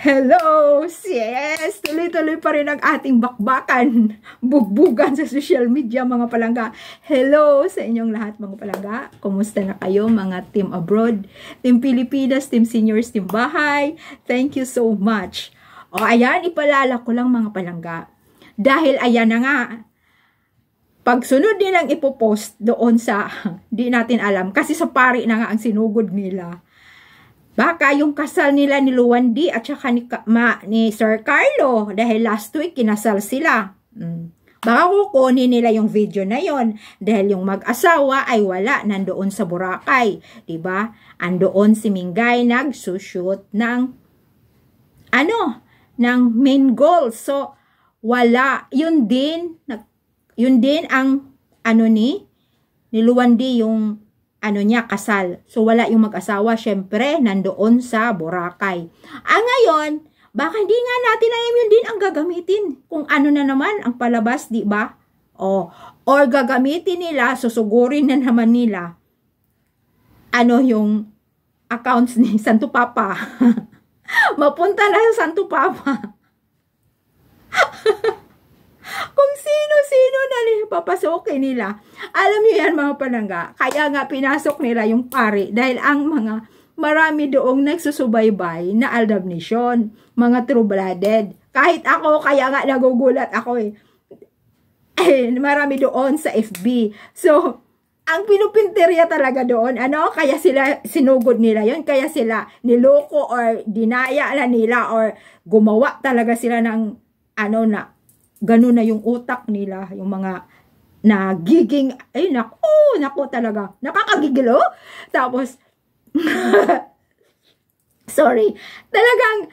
Hello! Yes! Tuloy-tuloy pa rin ang ating bakbakan, bugbugan sa social media mga palangga. Hello sa inyong lahat mga palangga. Kumusta na kayo mga team abroad, team Pilipinas, team seniors, team bahay. Thank you so much. O ayan, ipalala ko lang mga palangga. Dahil ayan na nga, pagsunod nilang ipopost doon sa di natin alam kasi sa pari na nga ang sinugod nila Baka yung kasal nila ni Luwandi at saka ni, ma, ni Sir Carlo dahil last week kinasal sila. Hmm. Baka kukunin nila yung video na yon dahil yung mag-asawa ay wala nandoon sa Boracay. ba? Diba? Andoon si Mingay nagsushoot ng ano? Ng main goal. So, wala. Yun din, yun din ang ano ni, ni Luwandi yung ano niya, kasal. So, wala yung mag-asawa, syempre, nandoon sa Boracay. Ah, ngayon, baka hindi nga natin alam yun din ang gagamitin. Kung ano na naman ang palabas, di ba? O, oh, or gagamitin nila, susugurin na naman nila, ano yung accounts ni Santo Papa. Mapunta na sa Santo Papa. Kung sino-sino na papasukin nila. Alam niyo yan mga palangga. Kaya nga pinasok nila yung pare dahil ang mga marami doong nagsusubaybay na Aldab mga true-blooded. Kahit ako, kaya nga nagugulat ako eh. eh marami doon sa FB. So, ang pinupinterya talaga doon, ano, kaya sila, sinugod nila yon kaya sila niloko or dinaya na nila or gumawa talaga sila ng, ano na, ganun na yung utak nila, yung mga nagiging, ay nako, nako talaga, nakakagigilo. Tapos, sorry, talagang,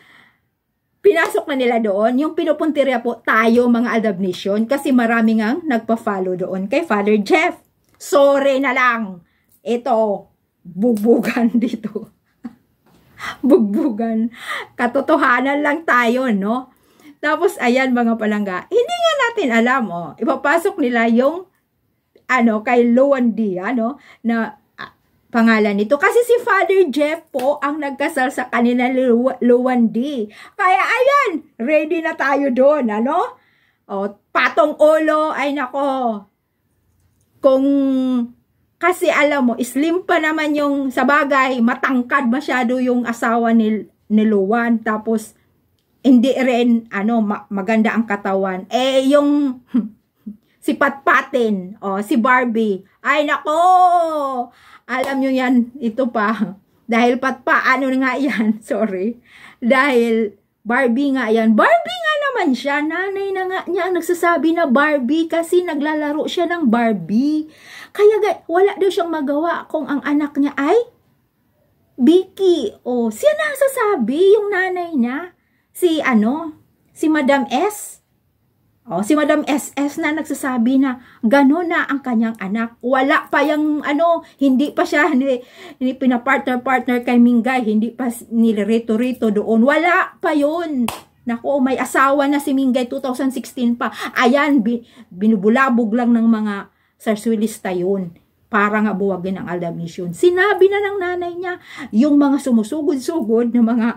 pinasok na nila doon, yung pinupuntirya po tayo mga Aldabnation kasi marami nga nagpa-follow doon kay Father Jeff. Sorry na lang. Ito, bugbugan dito. bugbugan. Katotohanan lang tayo, no? Tapos, ayan mga palangga, hindi nga natin alam, oh, ipapasok nila yung, ano, kay Loan D, ano, na ah, pangalan nito. Kasi si Father Jeff po ang nagkasal sa kanina Loan D. Kaya, ayan, ready na tayo doon, ano? Oh, patong ulo, ay nako. Kung kasi alam mo, slim pa naman yung sa bagay, matangkad masyado yung asawa ni, ni Luwan. Tapos, hindi rin ano ma- maganda ang katawan. Eh yung si Patpatin, oh, si Barbie. Ay nako. Alam niyo 'yan, ito pa. Dahil patpa, ano nga 'yan? Sorry. Dahil Barbie nga 'yan. Barbie nga naman siya. Nanay na nga niya ang nagsasabi na Barbie kasi naglalaro siya ng Barbie. Kaya wala daw siyang magawa kung ang anak niya ay Biki O, siya na sasabi, yung nanay niya si ano, si Madam S. Oh, si Madam SS na nagsasabi na gano'n na ang kanyang anak. Wala pa yung ano, hindi pa siya ni, hindi pinapartner-partner kay Mingay, hindi pa nilirito-rito doon. Wala pa yun. Naku, may asawa na si Mingay 2016 pa. Ayan, bi, binubulabog lang ng mga sarswilista yun para nga buwagin ang aldamisyon. Sinabi na ng nanay niya yung mga sumusugod-sugod na mga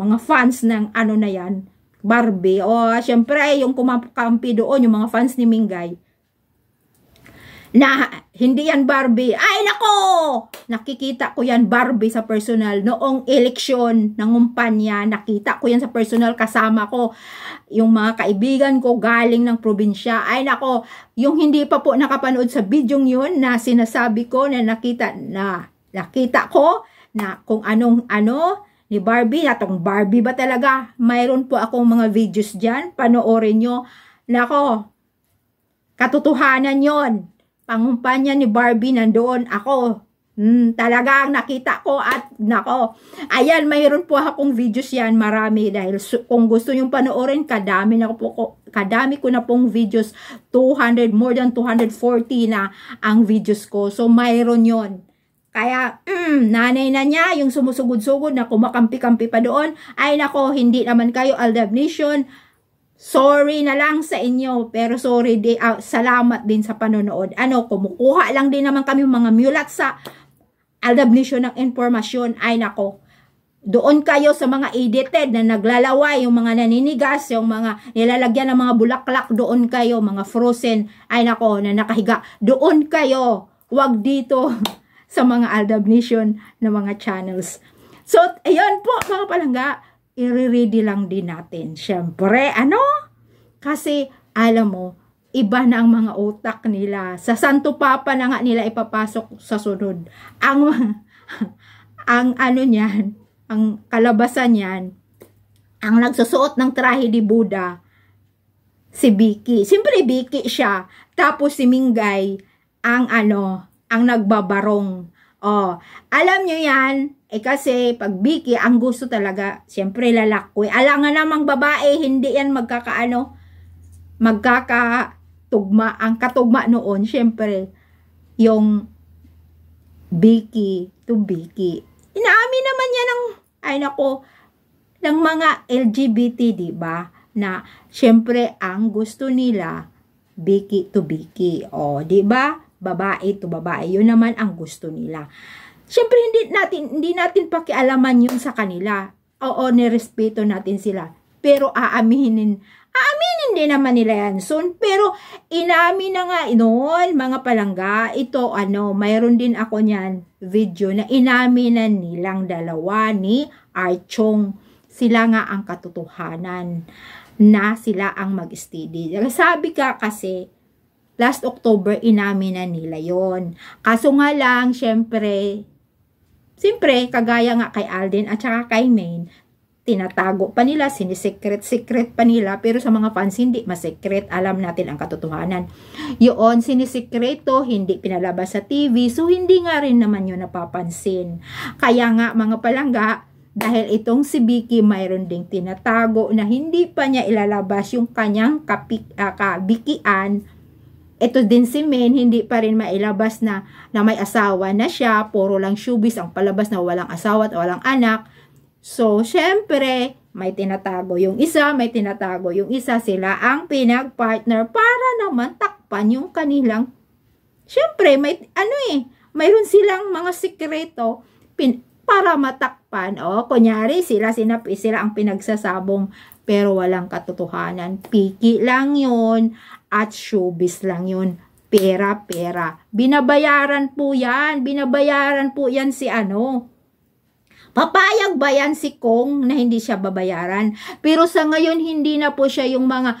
mga fans ng ano na yan, Barbie. O, syempre, yung kumakampi doon, yung mga fans ni Mingay, na hindi yan Barbie. Ay, nako! Nakikita ko yan Barbie sa personal. Noong eleksyon ng umpanya, nakita ko yan sa personal kasama ko. Yung mga kaibigan ko galing ng probinsya. Ay, nako! Yung hindi pa po nakapanood sa video yun na sinasabi ko na nakita na nakita ko na kung anong ano ni Barbie, natong Barbie ba talaga? Mayroon po akong mga videos dyan, panoorin nyo. Nako, katotohanan yon Pangumpanya ni Barbie nandoon ako. Mm, talaga ang nakita ko at nako. Ayan, mayroon po akong videos yan, marami dahil kung gusto nyo panoorin, kadami na po ko, kadami ko na pong videos, 200 more than 240 na ang videos ko. So mayroon 'yon. Kaya, mm, nanay na niya, yung sumusugod-sugod na kumakampi-kampi pa doon, ay nako, hindi naman kayo Aldab Nation. Sorry na lang sa inyo, pero sorry, di, uh, salamat din sa panonood. Ano, kumukuha lang din naman kami mga mulat sa Aldab Nation ng informasyon. Ay nako, doon kayo sa mga edited na naglalaway, yung mga naninigas, yung mga nilalagyan ng mga bulaklak, doon kayo, mga frozen, ay nako, na nakahiga, doon kayo, wag dito. sa mga Aldab Nation na mga channels. So, ayun po mga palangga, i-ready lang din natin. Siyempre, ano? Kasi, alam mo, iba na ang mga utak nila. Sa Santo Papa na nga nila ipapasok sa sunod. Ang, ang ano niyan, ang kalabasan niyan, ang nagsusuot ng trahe ni Buddha, si Biki. Siyempre, Biki siya. Tapos si Mingay, ang ano, ang nagbabarong. Oh, alam nyo yan, eh kasi pag Vicky, ang gusto talaga, siyempre lalaki. Alangan namang babae, hindi yan magkakaano, magkakatugma. Ang katugma noon, siyempre, yung Vicky to Vicky. Inaamin naman yan ng, ay nako, ng mga LGBT, ba diba? Na, siyempre, ang gusto nila, Vicky to Vicky. O, oh, ba diba? babae to babae. Yun naman ang gusto nila. Siyempre, hindi natin, hindi natin pakialaman yun sa kanila. Oo, nirespeto natin sila. Pero aaminin, aaminin din naman nila yan soon. Pero inamin na nga noon, mga palangga, ito ano, mayroon din ako niyan video na inaminan nilang dalawa ni Archong. Sila nga ang katotohanan na sila ang mag-steady. Sabi ka kasi, last October, inamin na nila yon. Kaso nga lang, syempre, Siyempre, kagaya nga kay Alden at saka kay Maine, tinatago pa nila, sinisecret-secret pa nila, pero sa mga fans hindi masecret, alam natin ang katotohanan. Yun, sinisecreto, hindi pinalabas sa TV, so hindi nga rin naman yun napapansin. Kaya nga mga palangga, dahil itong si Vicky mayroon ding tinatago na hindi pa niya ilalabas yung kanyang kapik, uh, ah, kabikian, ito din si Min, hindi pa rin mailabas na, na may asawa na siya, puro lang showbiz ang palabas na walang asawa at walang anak. So, syempre, may tinatago yung isa, may tinatago yung isa, sila ang pinagpartner para naman takpan yung kanilang. Syempre, may, ano eh, mayroon silang mga sikreto pin, para matakpan. O, kunyari, sila, sila, sila ang pinagsasabong pero walang katotohanan. Piki lang yun at showbiz lang yun. Pera-pera. Binabayaran po yan. Binabayaran po yan si ano. Papayag ba yan si Kong na hindi siya babayaran? Pero sa ngayon, hindi na po siya yung mga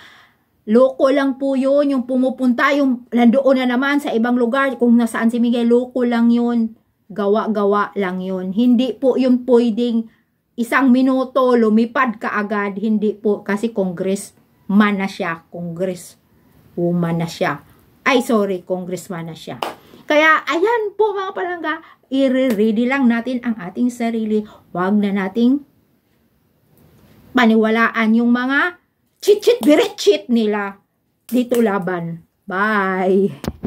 loko lang po yun. Yung pumupunta, yung nandoon na naman sa ibang lugar. Kung nasaan si Miguel, loko lang yun. Gawa-gawa lang yun. Hindi po yung pwedeng isang minuto lumipad ka agad. Hindi po kasi congress man na siya, congress woman na siya. Ay, sorry, congressman na siya. Kaya, ayan po mga palangga, i-ready lang natin ang ating sarili. Huwag na nating paniwalaan yung mga chit-chit-birit-chit nila dito laban. Bye!